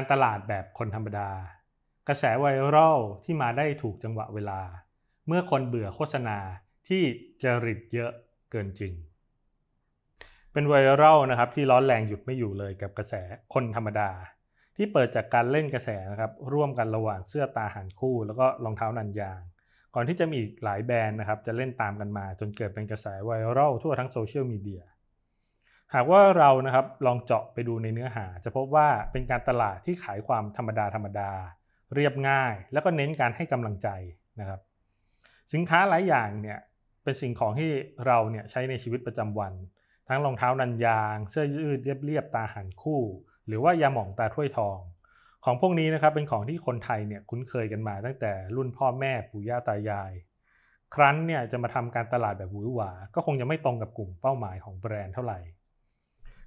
การตลาดแบบคนธรรมดา กระแสไวรัลที่มาได้ถูกจังหวะเวลา เมื่อคนเบื่อโฆษณาที่จริตเยอะเกินจริง เป็นไวรัลนะครับที่ร้อนแรงหยุดไม่อยู่เลยกับกระแสคนธรรมดา ที่เปิดจากการเล่นกระแสนะครับร่วมกันระหว่างเสื้อตาหันคู่ แล้วก็รองเท้านันยาง ก่อนที่จะมีอีกหลายแบรนด์นะครับจะเล่นตามกันมา จนเกิดเป็นกระแสไวรัลทั่วทั้งโซเชียลมีเดียหากว่าเรานะครับลองเจาะไปดูในเนื้อหา จะพบว่าเป็นการตลาดที่ขายความธรรมดาธรรมดาเรียบง่ายแล้วก็เน้นการให้กำลังใจนะครับ สินค้าหลายอย่างเนี่ยเป็นสิ่งของที่เราเนี่ยใช้ในชีวิตประจำวัน ทั้งรองเท้านันยาง เสื้อยืดเรียบๆตาหันคู่ หรือว่ายาหม่องตาถ้วยทอง ของพวกนี้นะครับ เป็นของที่คนไทยเนี่ยคุ้นเคยกันมา ตั้งแต่รุ่นพ่อแม่ปู่ย่าตายายครั้นเนี่ยจะมาทำการตลาดแบบหวือหวาก็คงจะไม่ตรงกับกลุ่มเป้าหมายของแบรนด์เท่าไหร่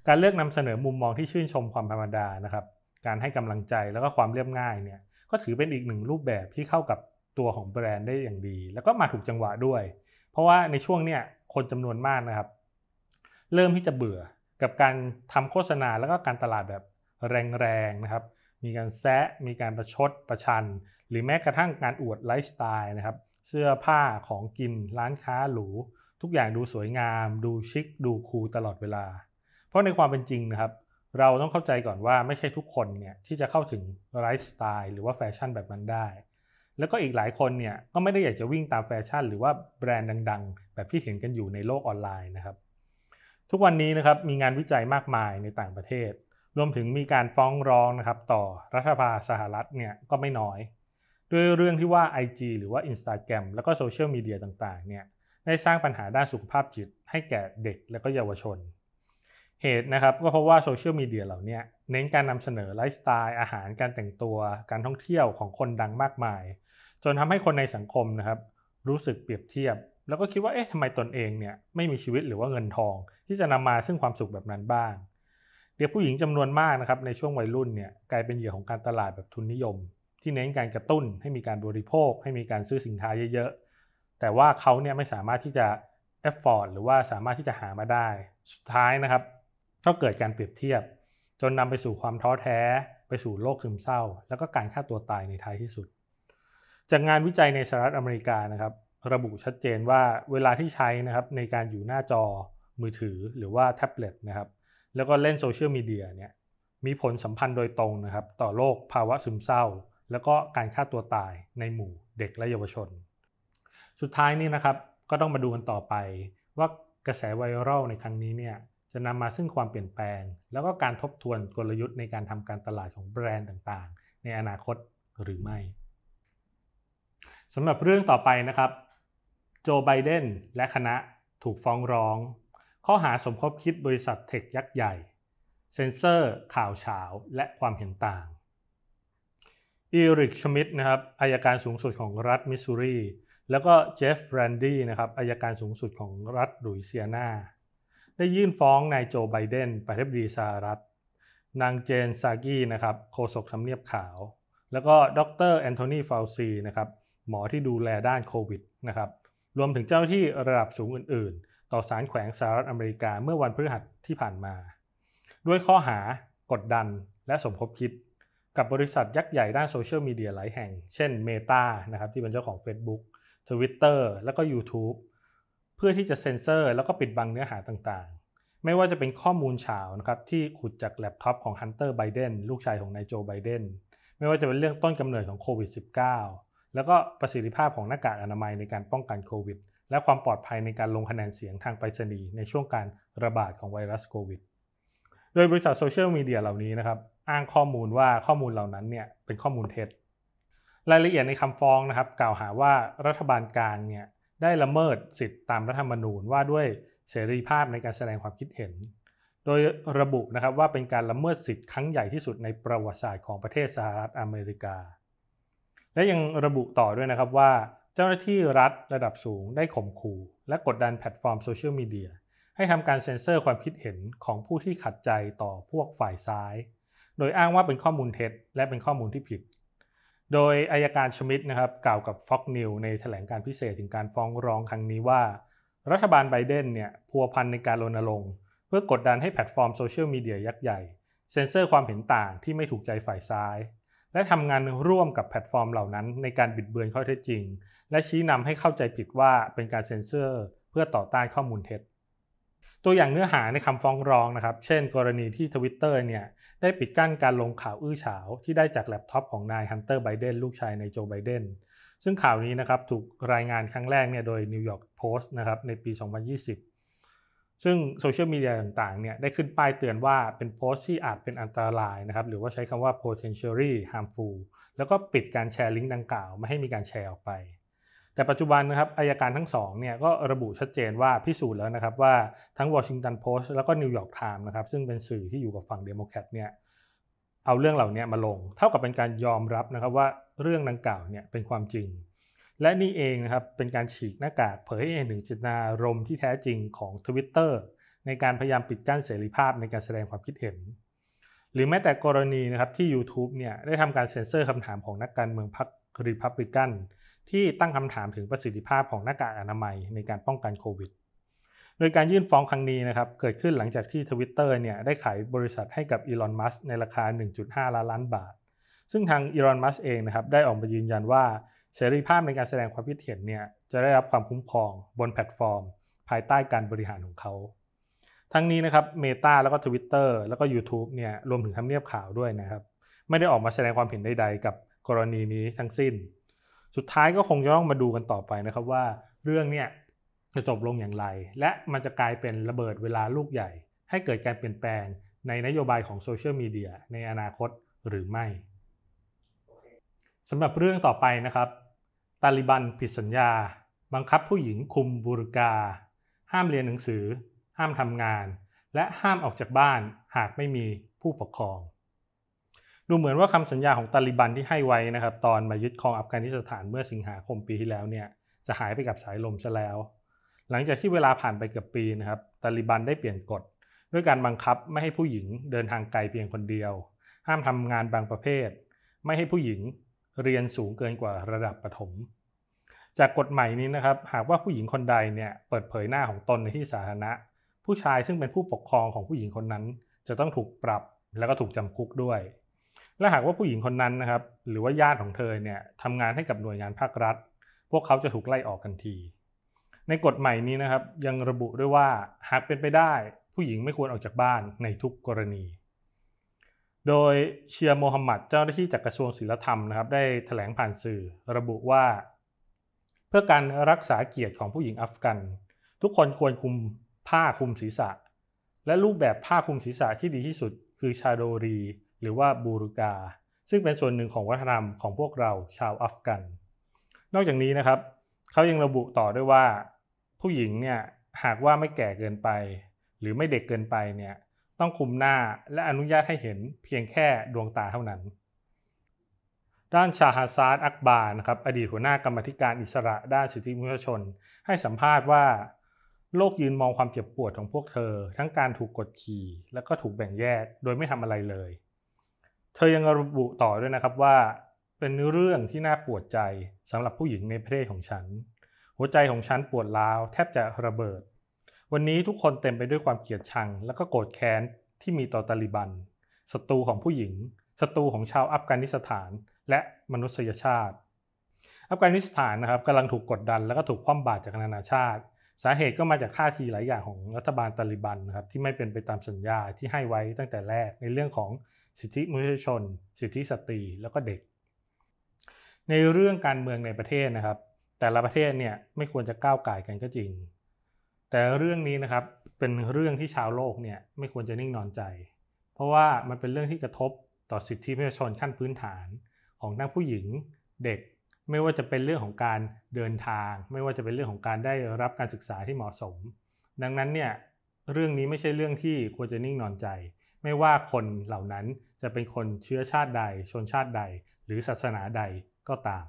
การเลือกนำเสนอมุมมองที่ชื่นชมความธรรมดานะครับ การให้กำลังใจแล้วก็ความเรียบง่ายเนี่ย ก็ถือเป็นอีกหนึ่งรูปแบบที่เข้ากับตัวของแบรนด์ได้อย่างดี แล้วก็มาถูกจังหวะด้วย เพราะว่าในช่วงเนี่ยคนจำนวนมากนะครับ เริ่มที่จะเบื่อกับการทำโฆษณาแล้วก็การตลาดแบบแรงๆนะครับ มีการแซะ มีการประชดประชัน หรือแม้กระทั่งการอวดไลฟ์สไตล์นะครับ เสื้อผ้าของกินร้านค้าหรู ทุกอย่างดูสวยงาม ดูชิคดูคูลตลอดเวลาพราะในความเป็นจริงนะครับ เราต้องเข้าใจก่อนว่าไม่ใช่ทุกคนเนี่ยที่จะเข้าถึงไลฟ์สไตล์หรือว่าแฟชั่นแบบนั้นได้ แล้วก็อีกหลายคนเนี่ยก็ไม่ได้อยากจะวิ่งตามแฟชั่นหรือว่าแบรนด์ดังๆ แบบที่เห็นกันอยู่ในโลกออนไลน์นะครับ ทุกวันนี้นะครับมีงานวิจัยมากมายในต่างประเทศ รวมถึงมีการฟ้องร้องนะครับต่อรัฐบาลสหรัฐเนี่ยก็ไม่น้อย ด้วยเรื่องที่ว่า IG หรือว่า Instagram แล้วก็โซเชียลมีเดียต่างๆเนี่ยได้สร้างปัญหาด้านสุขภาพจิต ให้แก่เด็ก และก็เยาวชนเหตุนะครับก็เพราะว่าโซเชียลมีเดียเหล่านี้เน้นการนำเสนอไลฟ์สไตล์อาหารการแต่งตัวการท่องเที่ยวของคนดังมากมาย จนทำให้คนในสังคมนะครับ รู้สึกเปรียบเทียบ แล้วก็คิดว่า เอ๊ะทำไมตนเองเนี่ยไม่มีชีวิตหรือว่าเงินทอง ที่จะนำมาซึ่งความสุขแบบนั้นบ้าง เด็กผู้หญิงจำนวนมากนะครับ ในช่วงวัยรุ่นเนี่ยกลายเป็นเหยื่อของการตลาดแบบทุนนิยม ที่เน้นการกระตุ้นให้มีการบริโภค ให้มีการซื้อสินค้าเยอะๆแต่ว่าเขาเนี่ยไม่สามารถที่จะเอฟฟอร์ดหรือว่าสามารถที่จะหามาได้สุดท้ายนะครับก็เกิดการเปรียบเทียบจนนำไปสู่ความท้อแท้ไปสู่โรคซึมเศร้า แล้วก็การฆ่าตัวตายในท้ายที่สุด จากงานวิจัยในสหรัฐอเมริกานะครับ ระบุชัดเจนว่าเวลาที่ใช้นะครับในการอยู่หน้าจอมือถือหรือว่าแท็บเล็ตนะครับแล้วก็เล่นโซเชียลมีเดียเนี่ยมีผลสัมพันธ์โดยตรงนะครับ ต่อโรคภาวะซึมเศร้า แล้วก็การฆ่าตัวตายในหมู่เด็กและเยาวชน สุดท้ายนี่นะครับก็ต้องมาดูกันต่อไปว่ากระแสไวรัลในครั้งนี้เนี่ยจะนำมาซึ่งความเปลี่ยนแปลง แล้วก็การทบทวนกลยุทธ์ในการทำการตลาดของแบรนด์ต่างๆ ในอนาคตหรือไม่สำหรับเรื่องต่อไปนะครับโจไบเดนและคณะถูกฟ้องร้อง ข้อหาสมคบคิดบริษัทเทคยักษ์ใหญ่ เซนเซอร์ข่าวเฉาและความเห็นต่าง อีริกชมิดนะครับอายการสูงสุดของรัฐมิสซูรีแล้วก็เจฟฟ์แรนดี้นะครับอายการสูงสุดของรัฐรุยเซียนาได้ยื่นฟ้องนายโจไบเดนประธานาธิบดีสหรัฐนางเจนซากี้นะครับโฆษกทำเนียบขาว แล้วก็ดรแอนโทนีฟาวซีนะครับหมอที่ดูแลด้านโควิดนะครับรวมถึงเจ้าที่ระดับสูงอื่นๆ ต่อศาลแขวงสหรัฐอเมริกาเมื่อวันพฤหัสที่ผ่านมา ด้วยข้อหากดดันและสมคบคิด กับบริษัทยักษ์ใหญ่ด้านโซเชียลมีเดียหลายแห่งเช่น Meta นะครับที่เป็นเจ้าของ Facebook Twitter แล้วก็ YouTube เพื่อที่จะเซ็นเซอร์แล้วก็ปิดบังเนื้อหาต่างๆ ไม่ว่าจะเป็นข้อมูลเฉานะครับที่ขุดจากแล็ปท็อปของฮันเตอร์ไบเดนลูกชายของนายโจไบเดนไม่ว่าจะเป็นเรื่องต้นกำเนิดของโควิด -19 แล้วก็ประสิทธิภาพของหน้ากากอนามัยในการป้องกันโควิด และความปลอดภัยในการลงคะแนนเสียงทางไปรษณีย์ในช่วงการระบาดของไวรัสโควิด โดยบริษัทโซเชียลมีเดียเหล่านี้นะครับอ้างข้อมูลว่าข้อมูลเหล่านั้นเนี่ยเป็นข้อมูลเท็จ รายละเอียดในคำฟ้องนะครับกล่าวหาว่ารัฐบาลกลางเนี่ยได้ละเมิดสิทธิตามรัฐธรรมนูญว่าด้วยเสรีภาพในการแสดงความคิดเห็น โดยระบุนะครับว่าเป็นการละเมิดสิทธิครั้งใหญ่ที่สุดในประวัติศาสตร์ของประเทศสหรัฐอเมริกา และยังระบุต่อด้วยนะครับว่า เจ้าหน้าที่รัฐระดับสูงได้ข่มขู่ และกดดันแพลตฟอร์มโซเชียลมีเดียให้ทำการเซ็นเซอร์ความคิดเห็นของผู้ที่ขัดใจต่อพวกฝ่ายซ้าย โดยอ้างว่าเป็นข้อมูลเท็จ และเป็นข้อมูลที่ผิดโดยอายการชมิดนะครับกล่าวกับ Fox n e w วในแถลงการพิเศษถึงการฟ้องร้องครั้งนี้ว่า รัฐบาลไบเดนเนี่ยพัวพันในการรณรงค์เพื่อกดดันให้แพลตฟอร์มโซเชียลมีเดียยักษ์ใหญ่ เซ็นเซอร์ความเห็นต่างที่ไม่ถูกใจฝ่ายซ้าย และทำงานร่วมกับแพลตฟอร์มเหล่านั้นในการบิดเบือนข้อเท็จจริง และชี้นำให้เข้าใจผิดว่าเป็นการเซ็นเซอร์เพื่อต่อต้านข้อมูลเท็จ ตัวอย่างเนื้อหาในคำฟ้องร้องนะครับเช่น กรณีที่ทวิตเตอร์เนี่ยได้ปิดกั้นการลงข่าวอื้อฉาวที่ได้จากแล็ปท็อปของนายฮันเตอร์ไบเดนลูกชายนายโจไบเดนซึ่งข่าวนี้นะครับถูกรายงานครั้งแรกเนี่ยโดยนิวยอร์กโพสต์นะครับในปี 2020 ซึ่งโซเชียลมีเดียต่างๆเนี่ยได้ขึ้นป้ายเตือนว่าเป็นโพสต์ที่อาจเป็นอันตรายนะครับหรือว่าใช้คำว่า potentially harmful แล้วก็ปิดการแชร์ลิงก์ดังกล่าวไม่ให้มีการแชร์ออกไปแต่ปัจจุบันนะครับอายการทั้งสองเนี่ยก็ระบุชัดเจนว่าพิสูจน์แล้วนะครับว่าทั้งวอชิงตันโพสต์แล้วก็นิวยอร์กไทม์นะครับซึ่งเป็นสื่อที่อยู่กับฝั่งเดโมแครตเนี่ยเอาเรื่องเหล่านี้มาลงเท่ากับเป็นการยอมรับนะครับว่าเรื่องดังกล่าวเนี่ยเป็นความจริง และนี่เองนะครับเป็นการฉีกหน้ากากเผยให้เห็นถึงจินารมที่แท้จริงของ Twitter ในการพยายามปิดกั้นเสรีภาพในการแสดงความคิดเห็น หรือแม้แต่กรณีนะครับที่ YouTube เนี่ยได้ทำการเซ็นเซอร์คำถามของนักการเมืองพรรครีพับลิกันที่ตั้งคำถามถึงประสิทธิภาพของหน้ากากอนามัยในการป้องกันโควิด โดยการยื่นฟ้องครั้งนี้นะครับ เกิดขึ้นหลังจากที่ Twitter เนี่ยได้ขายบริษัทให้กับอีลอนมัสในราคา 1.5 ล้านล้านบาท ซึ่งทางอีลอนมัสเองนะครับได้ออกมายืนยันว่าเสรีภาพในการแสดงความคิดเห็นเนี่ยจะได้รับความคุ้มครองบนแพลตฟอร์ม ภายใต้การบริหารของเขา ทั้งนี้นะครับเมตาแล้วก็ Twitter แล้วก็ YouTube เนี่ยรวมถึงทำเนียบข่าวด้วยนะครับไม่ได้ออกมาแสดงความเห็นใดๆ กับกรณีนี้ทั้งสิ้นสุดท้ายก็คงจะต้องมาดูกันต่อไปนะครับว่า เรื่องเนี่ยจะจบลงอย่างไร และมันจะกลายเป็นระเบิดเวลาลูกใหญ่ให้เกิดการเปลี่ยนแปลงในนโยบายของโซเชียลมีเดียในอนาคตหรือไม่สำหรับเรื่องต่อไปนะครับ ตาลิบันผิดสัญญา บังคับผู้หญิงคุมบูรกา ห้ามเรียนหนังสือ ห้ามทำงาน และห้ามออกจากบ้านหากไม่มีผู้ปกครองดูเหมือนว่าคำสัญญาของตาลิบันที่ให้ไว้นะครับ ตอนมายึดครองอัฟกานิสถานเมื่อสิงหาคมปีที่แล้วเนี่ยจะหายไปกับสายลมซะแล้ว หลังจากที่เวลาผ่านไปเกือบปีนะครับตาลิบันได้เปลี่ยนกฎ ด้วยการบังคับไม่ให้ผู้หญิงเดินทางไกลเพียงคนเดียว ห้ามทำงานบางประเภท ไม่ให้ผู้หญิงเรียนสูงเกินกว่าระดับประถมจากกฎใหม่นี้นะครับหากว่าผู้หญิงคนใดเนี่ยเปิดเผยหน้าของตนในที่สาธารณะ ผู้ชายซึ่งเป็นผู้ปกครองของผู้หญิงคนนั้น จะต้องถูกปรับแล้วก็ถูกจำคุกด้วยและหากว่าผู้หญิงคนนั้นนะครับ หรือว่าญาติของเธอเนี่ยทำงานให้กับหน่วยงานภาครัฐ พวกเขาจะถูกไล่ออกทันที ในกฎใหม่นี้นะครับ ยังระบุด้วยว่าหากเป็นไปได้ผู้หญิงไม่ควรออกจากบ้านในทุกกรณี โดยเชียร์โมฮัมหมัด เจ้าหน้าที่จากกระทรวงศิลธรรมนะครับได้ถแถลงผ่านสื่อ ระบุว่า เพื่อการรักษาเกียรติของผู้หญิงอัฟกันทุกคนควรคุมผ้าคุมศีรษะ และรูปแบบผ้าคุมศีรษะที่ดีที่สุด คือชาโดรีหรือว่าบูรุกาซึ่งเป็นส่วนหนึ่งของวัฒนธรรมของพวกเราชาวอัฟกัน นอกจากนี้นะครับเขายังระบุต่อด้วยว่า ผู้หญิงเนี่ยหากว่าไม่แก่เกินไป หรือไม่เด็กเกินไปเนี่ยต้องคุมหน้าและอนุญาตให้เห็นเพียงแค่ดวงตาเท่านั้น ด้านชาฮาซาร์อักบานะครับอดีตหัวหน้ากรรมธิการอิสระด้านสิทธิมนุษยชน ให้สัมภาษณ์ว่า โลกยืนมองความเจ็บปวดของพวกเธอทั้งการถูกกดขี่ และก็ถูกแบ่งแยกโดยไม่ทำอะไรเลยเธอยังระบุต่อด้วยนะครับว่า เป็นเรื่องที่น่าปวดใจสำหรับผู้หญิงในประเทศของฉัน หัวใจของฉันปวดร้าวแทบจะระเบิด วันนี้ทุกคนเต็มไปด้วยความเกลียดชัง และก็โกรธแค้นที่มีต่อตาลิบันศัตรูของผู้หญิงศัตรูของชาวอัฟกานิสถาน และมนุษยชาติ อัฟกานิสถานนะครับกำลังถูกกดดันและก็ถูกคว่ำบาตรจากนานาชาติ สาเหตุก็มาจากท่าทีหลายอย่างของรัฐบาลตาลิบันนะครับที่ไม่เป็นไปตามสัญญาที่ให้ไว้ตั้งแต่แรกในเรื่องของสิทธิมนุษยชน สิทธิสตรีแล้วก็เด็ก ในเรื่องการเมืองในประเทศนะครับ แต่ละประเทศเนี่ยไม่ควรจะก้าวไก่กันก็จริง แต่เรื่องนี้นะครับเป็นเรื่องที่ชาวโลกเนี่ยไม่ควรจะนิ่งนอนใจ เพราะว่ามันเป็นเรื่องที่กระทบต่อสิทธิมนุษยชนขั้นพื้นฐานของทั้งผู้หญิงเด็ก ไม่ว่าจะเป็นเรื่องของการเดินทาง ไม่ว่าจะเป็นเรื่องของการได้รับการศึกษาที่เหมาะสม ดังนั้นเนี่ยเรื่องนี้ไม่ใช่เรื่องที่ควรจะนิ่งนอนใจไม่ว่าคนเหล่านั้นจะเป็นคนเชื้อชาติใด ชนชาติใด หรือศาสนาใดก็ตาม